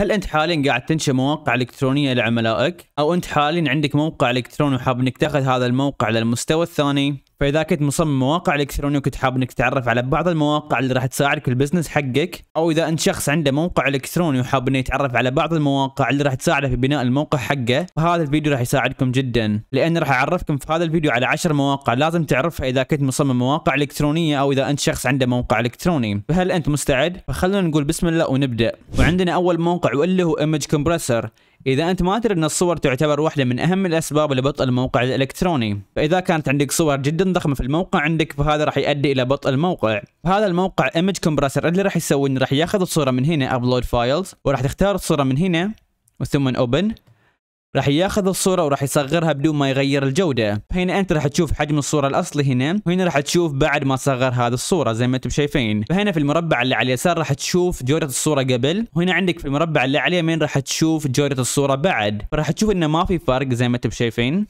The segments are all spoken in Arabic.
هل انت حاليا قاعد تنشئ مواقع الكترونيه لعملائك او انت حاليا عندك موقع الكتروني وحاب انك تاخذ هذا الموقع للمستوى الثاني فاذا كنت مصمم مواقع الكترونيه وكنت حاب انك تتعرف على بعض المواقع اللي راح تساعدك في البزنس حقك او اذا انت شخص عنده موقع الكتروني وحاب انه يتعرف على بعض المواقع اللي راح تساعده في بناء الموقع حقه فهذا الفيديو راح يساعدكم جدا لان راح اعرفكم في هذا الفيديو على 10 مواقع لازم تعرفها اذا كنت مصمم مواقع الكترونيه او اذا انت شخص عنده موقع الكتروني فهل انت مستعد فخلونا نقول بسم الله ونبدا وعندنا اول موقع واللي هو ايمج كومبرسر إذا أنت ما تدري أن الصور تعتبر واحدة من أهم الأسباب لبطء الموقع الإلكتروني، فإذا كانت عندك صور جدا ضخمة في الموقع عندك فهذا راح يؤدي إلى بطء الموقع، هذا الموقع ايمج كومبرسر اللي راح يسوي راح ياخذ الصورة من هنا أبلود فايلز وراح تختار الصورة من هنا وثم اوبن راح ياخذ الصورة وراح يصغرها بدون ما يغير الجودة هنا انت راح تشوف حجم الصورة الاصلي هنا وهنا راح تشوف بعد ما صغر هذه الصورة زي ما انتم شايفين فهنا في المربع اللي على اليسار راح تشوف جودة الصورة قبل وهنا عندك في المربع اللي على اليمين راح تشوف جودة الصورة بعد فراح تشوف انه ما في فرق زي ما انتم شايفين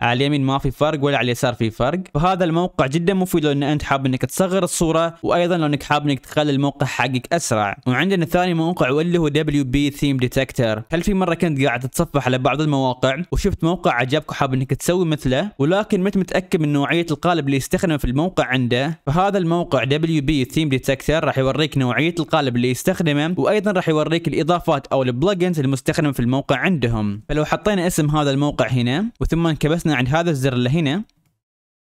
على اليمين ما في فرق ولا على اليسار في فرق فهذا الموقع جدا مفيد لو ان انت حاب انك تصغر الصوره وايضا لو انك حاب انك تخلي الموقع حقك اسرع وعندنا ثاني موقع واللي هو دبليو بي ثيم ديتكتر هل في مره كنت قاعد تتصفح على بعض المواقع وشفت موقع عجبك وحاب انك تسوي مثله ولكن ما متاكد من نوعيه القالب اللي يستخدمه في الموقع عنده فهذا الموقع دبليو بي ثيم ديتكتر راح يوريك نوعيه القالب اللي يستخدمه وايضا راح يوريك الاضافات او البلجنز المستخدمه في الموقع عندهم فلو حطينا اسم هذا الموقع هنا وثم انكبس خلصنا عند هذا الزر اللي هنا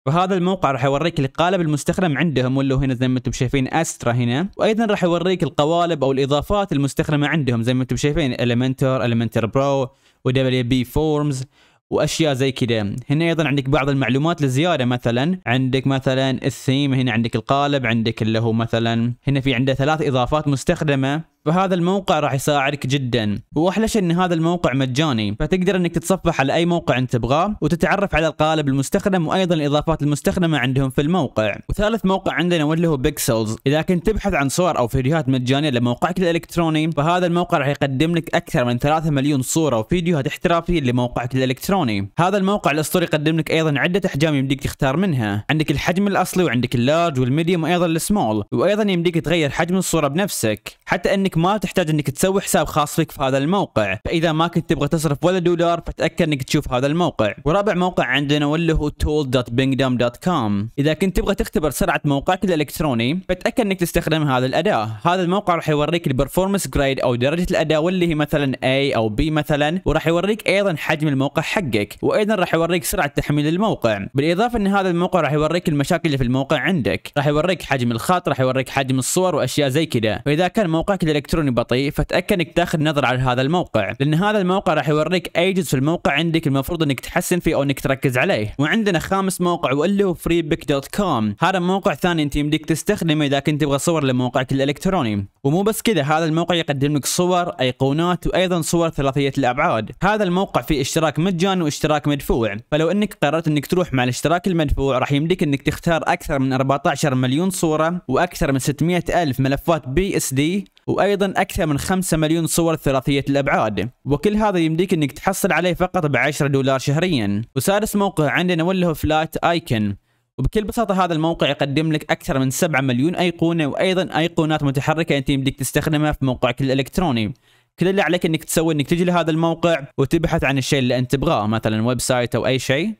فهذا الموقع راح يوريك القالب المستخدم عندهم واللي هو هنا زي ما انتم شايفين استرا هنا وايضا راح يوريك القوالب او الاضافات المستخدمه عندهم زي ما انتم شايفين المنتور المنتور برو ودبليو بي فورمز واشياء زي كذا هنا ايضا عندك بعض المعلومات الزياده مثلا عندك مثلا الثيم هنا عندك القالب عندك اللي هو مثلا هنا في عنده ثلاث اضافات مستخدمه فهذا الموقع راح يساعدك جدا واحلى شيء ان هذا الموقع مجاني فتقدر انك تتصفح على اي موقع انت تبغاه وتتعرف على القالب المستخدم وايضا الاضافات المستخدمه عندهم في الموقع وثالث موقع عندنا واللي هو بيكسلز اذا كنت تبحث عن صور او فيديوهات مجانيه لموقعك الالكتروني فهذا الموقع راح يقدم لك اكثر من 3 مليون صوره وفيديوهات احترافيه لموقعك الالكتروني هذا الموقع الاسطوري يقدم لك ايضا عده احجام يمديك تختار منها عندك الحجم الاصلي وعندك اللارج والميديوم وايضا السمول وايضا يمديك تغير حجم الصوره بنفسك حتى انك انك ما تحتاج انك تسوي حساب خاص فيك في هذا الموقع فاذا ما كنت تبغى تصرف ولا دولار فتاكد انك تشوف هذا الموقع ورابع موقع عندنا واللي هو tool.bingdom.com اذا كنت تبغى تختبر سرعه موقعك الالكتروني فتاكد انك تستخدم هذا الاداه هذا الموقع راح يوريك البرفورمانس جريد او درجه الاداء واللي هي مثلا A او B مثلا وراح يوريك ايضا حجم الموقع حقك وايضا راح يوريك سرعه تحميل الموقع بالاضافه ان هذا الموقع راح يوريك المشاكل اللي في الموقع عندك راح يوريك حجم الخط راح يوريك حجم الصور واشياء زي كذا واذا كان موقعك الكتروني بطيء فتاكد انك تاخذ نظره على هذا الموقع لان هذا الموقع راح يوريك اي جزء في الموقع عندك المفروض انك تحسن فيه او انك تركز عليه وعندنا خامس موقع واللي هو freepic دوت كوم هذا موقع ثاني انت يمديك تستخدمه اذا كنت تبغى صور لموقعك الالكتروني ومو بس كذا هذا الموقع يقدم لك صور ايقونات وايضا صور ثلاثيه الابعاد هذا الموقع فيه اشتراك مجاني واشتراك مدفوع فلو انك قررت انك تروح مع الاشتراك المدفوع راح يمديك انك تختار اكثر من 14 مليون صوره واكثر من 600 الف ملفات بي اس دي وأيضا أكثر من 5 مليون صور ثلاثية الأبعاد وكل هذا يمديك أنك تحصل عليه فقط ب 10 دولار شهريا وسادس موقع عندنا واللي هو فلات آيكن وبكل بساطة هذا الموقع يقدم لك أكثر من 7 مليون أيقونة وأيضا أيقونات متحركة أنت يمديك تستخدمها في موقعك الإلكتروني كل اللي عليك انك تسوي انك تجي لهذا الموقع وتبحث عن الشيء اللي انت تبغاه مثلا ويب سايت او اي شيء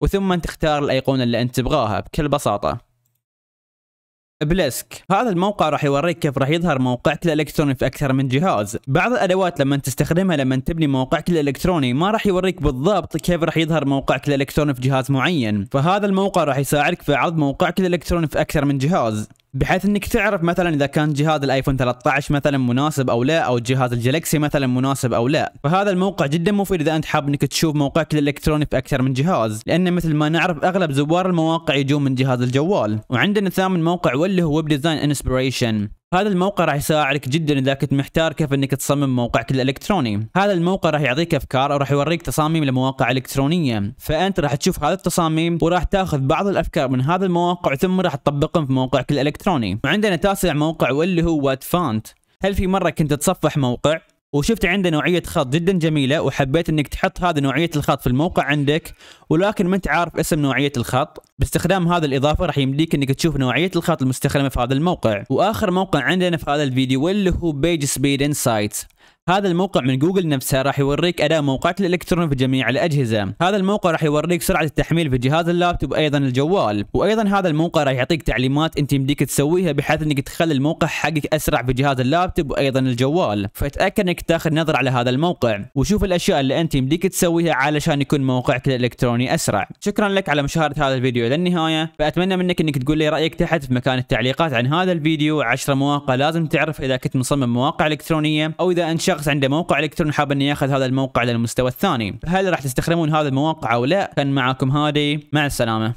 وثم تختار الايقونه اللي انت تبغاها بكل بساطه بلسك هذا الموقع راح يوريك كيف راح يظهر موقعك الالكتروني في اكثر من جهاز بعض الادوات لما تستخدمها لما تبني موقعك الالكتروني ما راح يوريك بالضبط كيف راح يظهر موقعك الالكتروني في جهاز معين فهذا الموقع راح يساعدك في عرض موقعك الالكتروني في اكثر من جهاز بحيث انك تعرف مثلا اذا كان جهاز الايفون 13 مثلا مناسب او لا او جهاز الجلاكسي مثلا مناسب او لا فهذا الموقع جدا مفيد اذا انت حاب انك تشوف موقعك الالكتروني في اكثر من جهاز لان مثل ما نعرف اغلب زوار المواقع يجون من جهاز الجوال وعندنا ثامن موقع واللي هو ويب ديزاين انسبريشن هذا الموقع راح يساعدك جدا اذا كنت محتار كيف انك تصمم موقعك الالكتروني هذا الموقع راح يعطيك افكار وراح يوريك تصاميم لمواقع الكترونيه فانت راح تشوف هذه التصاميم وراح تاخذ بعض الافكار من هذا المواقع ثم راح تطبقهم في موقعك الالكتروني وعندنا تاسع موقع واللي هو وات فانت هل في مره كنت تصفح موقع وشفت عنده نوعيه خط جدا جميله وحبيت انك تحط هذه نوعيه الخط في الموقع عندك ولكن ما انت عارف اسم نوعيه الخط باستخدام هذا الاضافه راح يمديك انك تشوف نوعيه الخط المستخدمه في هذا الموقع واخر موقع عندنا في هذا الفيديو واللي هو بيج سبيد انسايتس هذا الموقع من جوجل نفسها راح يوريك اداء موقعك الالكتروني في جميع الاجهزه هذا الموقع راح يوريك سرعه التحميل في جهاز اللابتوب ايضا الجوال وايضا هذا الموقع راح يعطيك تعليمات انت يمديك تسويها بحيث انك تخلي الموقع حقك اسرع في جهاز اللابتوب وايضا الجوال فتاكد انك تاخذ نظره على هذا الموقع وشوف الاشياء اللي انت يمديك تسويها علشان يكون موقعك الالكتروني اسرع شكرا لك على مشاهده هذا الفيديو الى النهايه فاتمنى منك انك تقول لي رايك تحت في مكان التعليقات عن هذا الفيديو 10 مواقع لازم تعرف اذا كنت مصمم مواقع الكترونيه او اذا انشغل شخص عنده موقع الكتروني حاب انه ياخذ هذا الموقع للمستوى الثاني هل راح تستخدمون هذا المواقع او لا كان معكم هادي مع السلامه